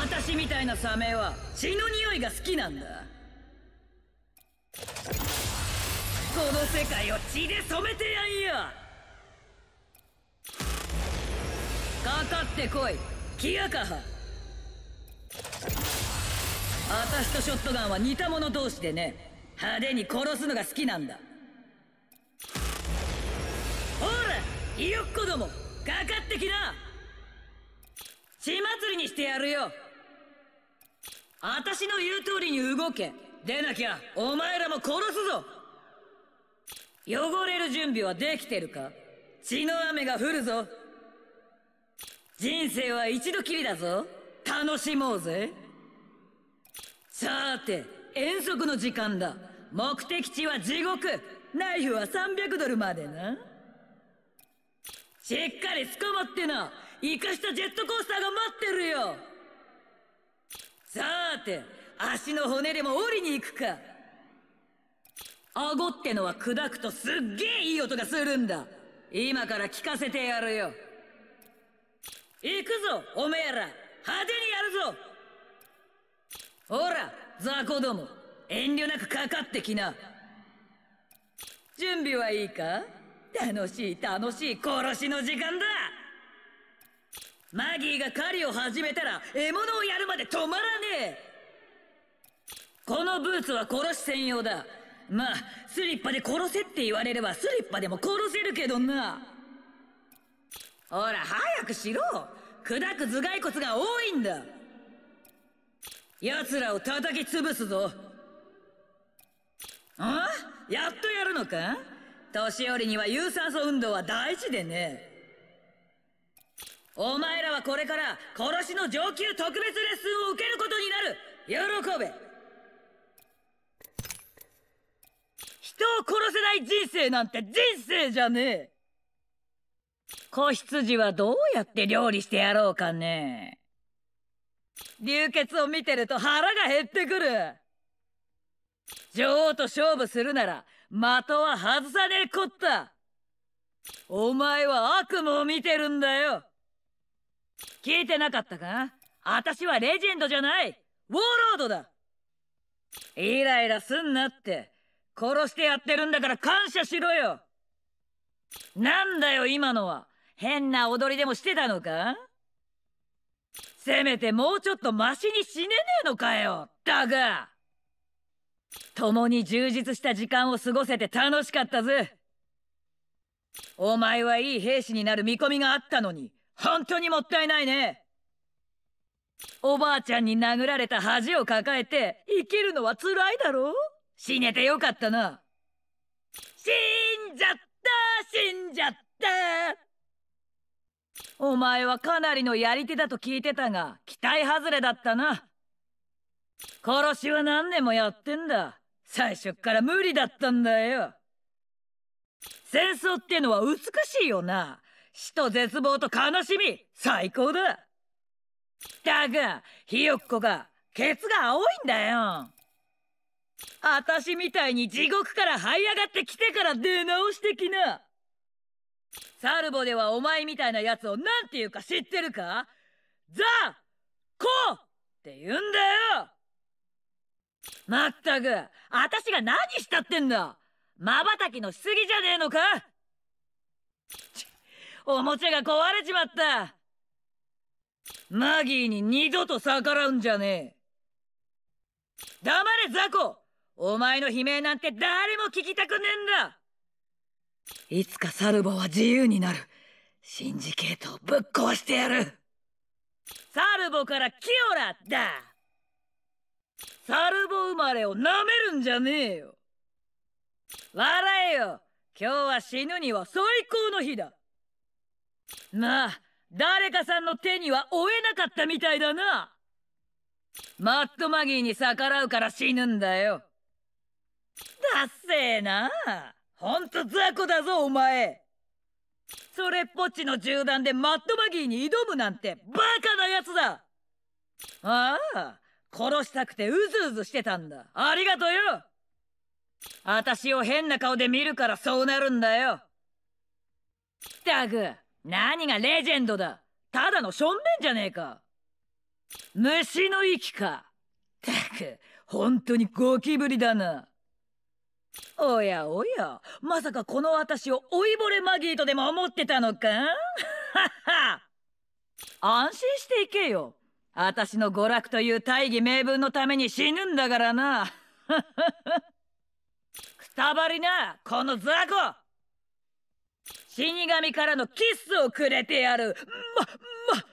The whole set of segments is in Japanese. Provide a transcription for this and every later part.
私みたいなサメは血の匂いが好きなんだこの世界を血で染めてやんよかかってこいキアカハ私とショットガンは似た者同士でね派手に殺すのが好きなんだほらひよっこどもかかってきな血祭りにしてやるよ私の言う通りに動け出なきゃお前らも殺すぞ汚れる準備はできてるか血の雨が降るぞ人生は一度きりだぞ楽しもうぜさて遠足の時間だ目的地は地獄ナイフは300ドルまでなしっかり捕まってな生かしたジェットコースターが待ってるよさーて足の骨でも折りに行くか顎ってのは砕くとすっげえいい音がするんだ今から聞かせてやるよ行くぞおめえら派手にやるぞほら雑魚ども遠慮なくかかってきな準備はいいか楽しい楽しい殺しの時間だマギーが狩りを始めたら獲物をやるまで止まらねえこのブーツは殺し専用だまあスリッパで殺せって言われればスリッパでも殺せるけどなほら早くしろ砕く頭蓋骨が多いんだ奴らを叩き潰すぞあやっとやるのか年寄りには有酸素運動は大事でねお前らはこれから殺しの上級特別レッスンを受けることになる喜べ人を殺せない人生なんて人生じゃねえ子羊はどうやって料理してやろうかね流血を見てると腹が減ってくる女王と勝負するなら的は外さねえこったお前は悪夢を見てるんだよ聞いてなかったか私はレジェンドじゃないウォーロードだイライラすんなって殺してやってるんだから感謝しろよなんだよ今のは変な踊りでもしてたのかせめてもうちょっとマシに死ねねえのかよだが共に充実した時間を過ごせて楽しかったぜお前はいい兵士になる見込みがあったのに本当にもったいないねおばあちゃんに殴られた恥を抱えて生きるのは辛いだろ死ねてよかったな死んじゃった死んじゃったお前はかなりのやり手だと聞いてたが期待外れだったな殺しは何年もやってんだ最初っから無理だったんだよ戦争ってのは美しいよな死と絶望と悲しみ最高だだがひよっこがケツが青いんだよあたしみたいに地獄から這い上がってきてから出直してきなサルボではお前みたいなやつをなんて言うか知ってるかザ・コって言うんだよまったくあたしが何したってんだまばたきのしすぎじゃねえのかおもちゃが壊れちまったマギーに二度と逆らうんじゃねえ黙れ雑魚お前の悲鳴なんて誰も聞きたくねえんだいつかサルボは自由になるシンジケートをぶっ壊してやるサルボからキオラだサルボ生まれをなめるんじゃねえよ笑えよ今日は死ぬには最高の日だまあ誰かさんの手には負えなかったみたいだなマットマギーに逆らうから死ぬんだよだっせえなほんと雑魚だぞお前それっぽっちの銃弾でマットマギーに挑むなんてバカなやつだああ殺したくてうずうずしてたんだありがとうよあたしを変な顔で見るからそうなるんだよったく何がレジェンドだただのしょんべんじゃねえか虫の息かたく本当にゴキブリだなおやおやまさかこの私を老いぼれマギーとでも思ってたのか安心していけよ私の娯楽という大義名分のために死ぬんだからなくたばりなこの雑魚死神からのキスをくれてやるま、ま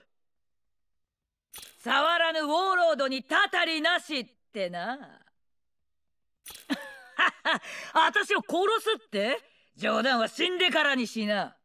触らぬウォーロードにたたりなしってな 私を殺すって冗談は死んでからにしな